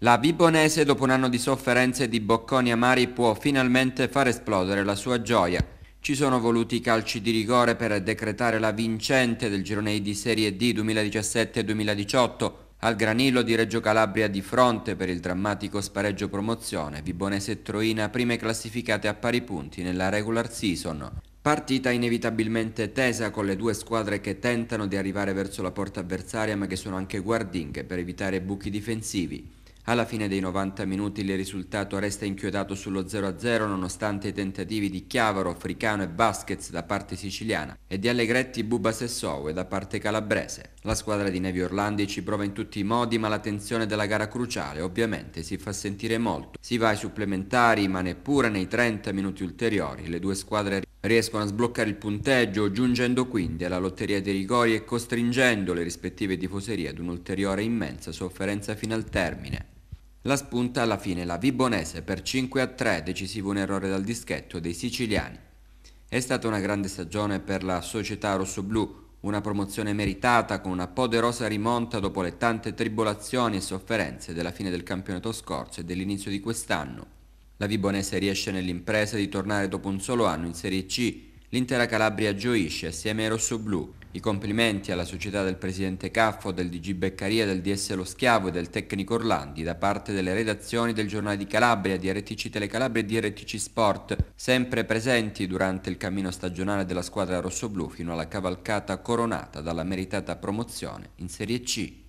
La Vibonese dopo un anno di sofferenze e di bocconi amari può finalmente far esplodere la sua gioia. Ci sono voluti calci di rigore per decretare la vincente del girone di Serie D 2017-2018 al Granillo di Reggio Calabria di fronte per il drammatico spareggio promozione, Vibonese e Troina prime classificate a pari punti nella regular season. Partita inevitabilmente tesa con le due squadre che tentano di arrivare verso la porta avversaria ma che sono anche guardinghe per evitare buchi difensivi. Alla fine dei 90 minuti il risultato resta inchiodato sullo 0-0 nonostante i tentativi di Chiavaro, Fricano e Basket da parte siciliana e di Allegretti, e Sessou da parte calabrese. La squadra di Nevi Orlandi ci prova in tutti i modi ma la tensione della gara cruciale ovviamente si fa sentire molto. Si va ai supplementari ma neppure nei 30 minuti ulteriori le due squadre riescono a sbloccare il punteggio giungendo quindi alla lotteria dei rigori e costringendo le rispettive tifoserie ad un'ulteriore immensa sofferenza fino al termine. La spunta alla fine la Vibonese per 5 a 3, decisivo un errore dal dischetto dei siciliani. È stata una grande stagione per la società rossoblù, una promozione meritata con una poderosa rimonta dopo le tante tribolazioni e sofferenze della fine del campionato scorso e dell'inizio di quest'anno. La Vibonese riesce nell'impresa di tornare dopo un solo anno in Serie C L'intera Calabria gioisce assieme ai rossoblù. I complimenti alla società del presidente Caffo, del DG Beccaria, del DS Lo Schiavo e del tecnico Orlandi da parte delle redazioni del Giornale di Calabria, di RTC Telecalabria e di RTC Sport, sempre presenti durante il cammino stagionale della squadra rossoblù fino alla cavalcata coronata dalla meritata promozione in Serie C.